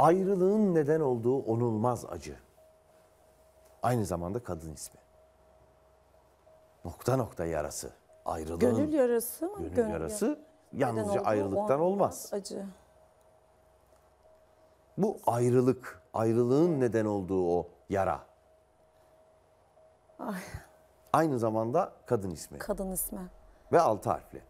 Ayrılığın neden olduğu onulmaz acı. Aynı zamanda kadın ismi. Nokta nokta yarası. Ayrılığın. Gönül yarası mı? Gönül, gönül yarası yalnızca neden ayrılıktan olmaz. Acı. Bu ayrılık, ayrılığın neden olduğu o yara. Ay. Aynı zamanda kadın ismi. Kadın ismi. Ve altı harfli.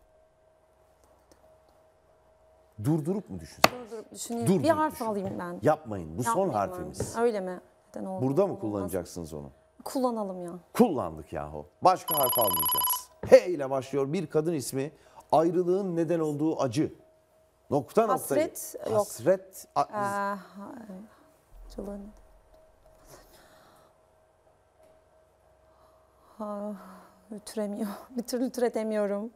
Durdurup mu düşünseniz? Durdurup düşüneyim. Durdurup bir harf düşün. alayım ben. Yapmayın. Bu Yapmayayım son harfimiz. Ben. Öyle mi? Neden oldu? Burada mı kullanacaksınız onu? Kullanalım ya. Kullandık yahu. Başka harf almayacağız. H ile başlıyor bir kadın ismi. Ayrılığın neden olduğu acı. Nokta nokta. Hasret yok. Hasret. A- ee, ha, ütüremiyor. Bir türlü üretemiyorum.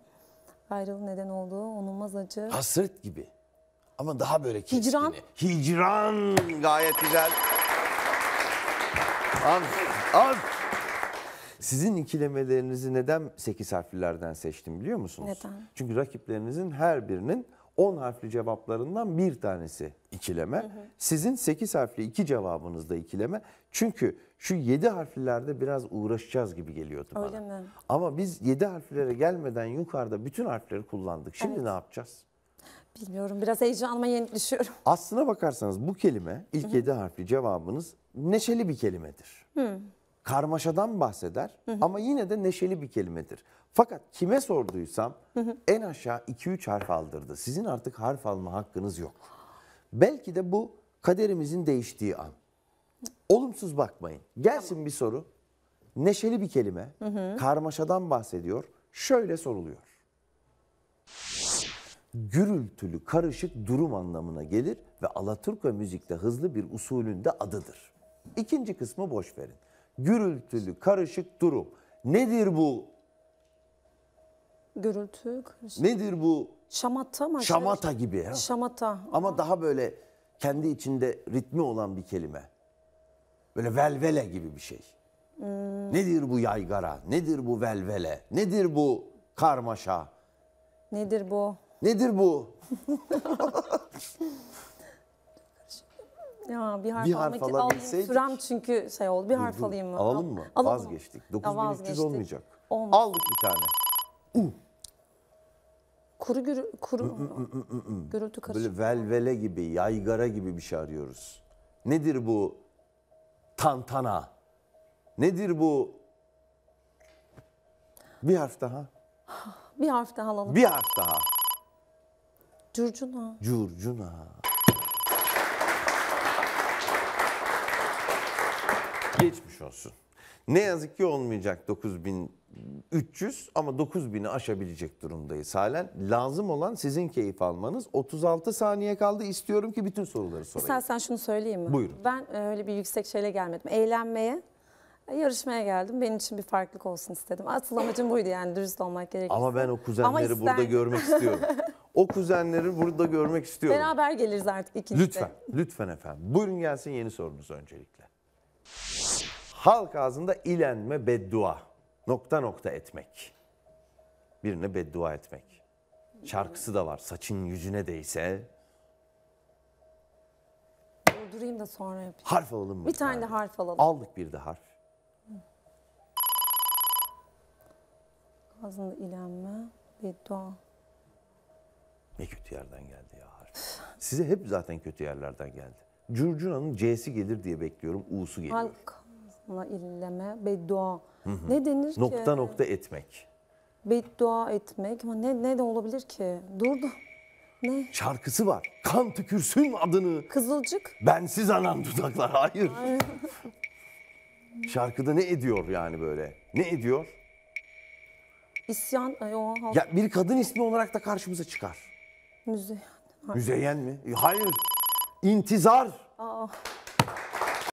Ayrıl neden olduğu onulmaz acı. Hasret gibi ama daha böyle keskini. Hicran. Hicran gayet güzel. Al, al. Sizin ikilemelerinizi neden 8 harflilerden seçtim biliyor musunuz? Neden? Çünkü rakiplerinizin her birinin 10 harfli cevaplarından bir tanesi ikileme. Hı hı. Sizin 8 harfli iki cevabınız da ikileme. Çünkü şu 7 harflilerde biraz uğraşacağız gibi geliyordu Öyle bana. Öyle mi? Ama biz 7 harflere gelmeden yukarıda bütün harfleri kullandık. Şimdi evet. ne yapacağız? Bilmiyorum biraz heyecanıma yenik düşüyorum. Aslına bakarsanız bu kelime ilk Hı-hı. yedi harfli cevabınız neşeli bir kelimedir. Hı. Hmm. Karmaşadan bahseder Hı-hı. ama yine de neşeli bir kelimedir. Fakat kime sorduysam Hı-hı. en aşağı iki üç harf aldırdı. Sizin artık harf alma hakkınız yok. Belki de bu kaderimizin değiştiği an. Olumsuz bakmayın. Gelsin tamam. bir soru. Neşeli bir kelime. Hı-hı. Karmaşadan bahsediyor. Şöyle soruluyor gürültülü, karışık durum anlamına gelir ve Alaturka müzikte hızlı bir usulün de adıdır. İkinci kısmı boş verin. Gürültülü, karışık durum. Nedir bu? Gürültü, karışık. Nedir bu? Şamata mı? Şamata gibi. Ha? Şamata. Ama daha böyle kendi içinde ritmi olan bir kelime. Böyle velvele gibi bir şey. Hmm. Nedir bu yaygara? Nedir bu velvele? Nedir bu karmaşa? Nedir bu? Nedir bu? Ya bir harf, Bir harf almak sürem çünkü şey oldu. Bir harf alayım mı? Alalım mı? Alalım Vazgeçtik. Ya 9300 olmayacak. Olmaz. Aldık bir tane. Kuru gürü, kuru gürültü karışık. Böyle velvele gibi, yaygara gibi bir şey arıyoruz. Nedir bu tantana? Nedir bu? Bir harf daha. Bir harf daha alalım. Bir harf daha. Curcuna. Curcuna. Geçmiş olsun. Ne yazık ki olmayacak 9300 ama 9000'i aşabilecek durumdayız halen. Lazım olan sizin keyif almanız. 36 saniye kaldı. İstiyorum ki bütün soruları sorayım. Sen sen şunu söyleyeyim mi? Buyurun. Ben e, öyle bir yüksek şeyle gelmedim. Eğlenmeye, Yarışmaya geldim. Benim için bir farklılık olsun istedim. Asıl amacım buydu yani dürüst olmak gerekirse. Ama ben o kuzenleri isten... burada görmek istiyorum. O kuzenleri burada görmek istiyorum. Beraber geliriz artık ikisi. Lütfen, lütfen efendim. Buyurun gelsin yeni sorunuz öncelikle. Halk ağzında ilenme beddua. Nokta nokta etmek. Birine beddua etmek. Şarkısı da var. Saçın yüzüne değse. Durayım da sonra yapayım. Harf alalım mı? Bir tane de harf alalım. Aldık bir de harf. Ağzında ilenme, dua. Ne kötü yerden geldi ya harf. Size hep zaten kötü yerlerden geldi. Curcuna'nın C'si gelir diye bekliyorum. U'su geliyor. Halkla illeme, beddua. Hı hı. Ne denir nokta ki? Nokta nokta etmek. Beddua etmek. Ama ne, ne de olabilir ki? Durdu. Ne? Şarkısı var. Kan tükürsün adını. Kızılcık. Bensiz anan dudaklar. Hayır. Şarkıda ne ediyor yani böyle? Ne ediyor? İsyan, ay o halk. Ya bir kadın ismi olarak da karşımıza çıkar. Müzeyyen. Müzeyyen mi? Hayır. İntizar. Aa.